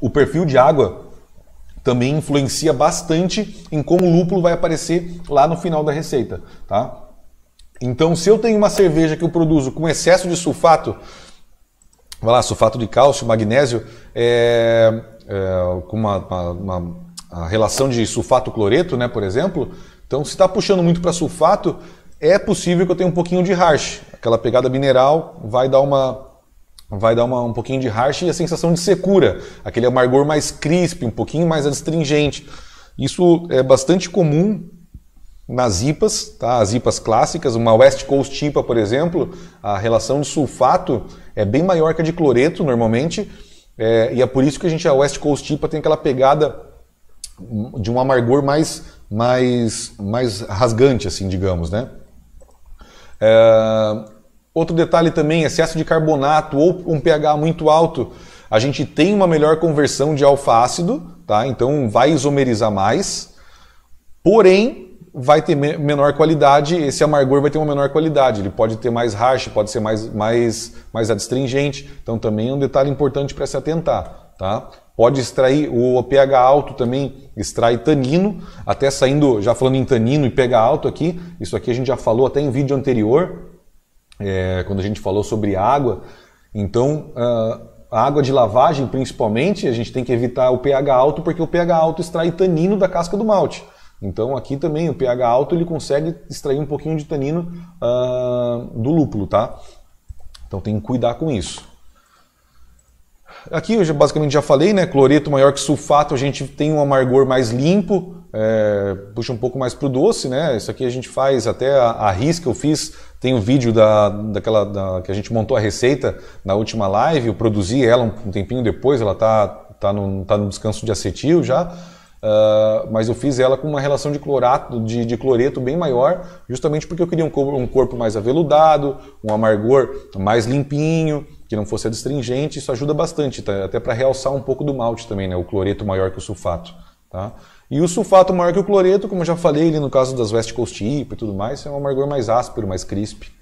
o perfil de água também influencia bastante em como o lúpulo vai aparecer lá no final da receita, tá? Então, se eu tenho uma cerveja que eu produzo com excesso de sulfato, vai lá, sulfato de cálcio, magnésio, é, é, com uma, uma, uma relação de sulfato-cloreto, né, por exemplo, então se está puxando muito para sulfato, é possível que eu tenha um pouquinho de harsh. Aquela pegada mineral vai dar uma, vai dar uma, um pouquinho de harsh e a sensação de secura, aquele amargor mais crisp, um pouquinho mais astringente. Isso é bastante comum nas IPAs, tá? as IPAs clássicas, uma West Coast IPA, por exemplo, a relação de sulfato é bem maior que a de cloreto, normalmente, é, e é por isso que a gente, a West Coast IPA tem aquela pegada de um amargor mais, mais, mais rasgante, assim, digamos, né? É, Outro detalhe também, excesso de carbonato ou um pH muito alto, a gente tem uma melhor conversão de alfa-ácido, tá? Então vai isomerizar mais, porém vai ter menor qualidade, esse amargor vai ter uma menor qualidade, ele pode ter mais racha, pode ser mais, mais, mais adstringente, então também é um detalhe importante para se atentar, tá? Pode extrair, o pH alto também extrai tanino, até saindo, já falando em tanino e pH alto aqui, isso aqui a gente já falou até em vídeo anterior, é, quando a gente falou sobre água. Então, ah, a água de lavagem, principalmente, a gente tem que evitar o pH alto, porque o pH alto extrai tanino da casca do malte. Então, aqui também, o pH alto, ele consegue extrair um pouquinho de tanino uh, do lúpulo, tá? Então, tem que cuidar com isso. Aqui eu já, basicamente já falei, né? Cloreto maior que sulfato, a gente tem um amargor mais limpo é, puxa um pouco mais para o doce, né? Isso aqui a gente faz até a, a que eu fiz, tem um vídeo da, daquela da, que a gente montou a receita na última live, eu produzi ela um, um tempinho depois, ela tá, tá, no, tá no descanso de acetil já. Uh, mas eu fiz ela com uma relação de clorato, de, de cloreto bem maior, justamente porque eu queria um, um corpo mais aveludado, um amargor mais limpinho, que não fosse adstringente. Isso ajuda bastante, tá? até para realçar um pouco do malte também, né? O cloreto maior que o sulfato. Tá? E o sulfato maior que o cloreto, como eu já falei ali no caso das West Coast IPA e tudo mais, é um amargor mais áspero, mais crisp.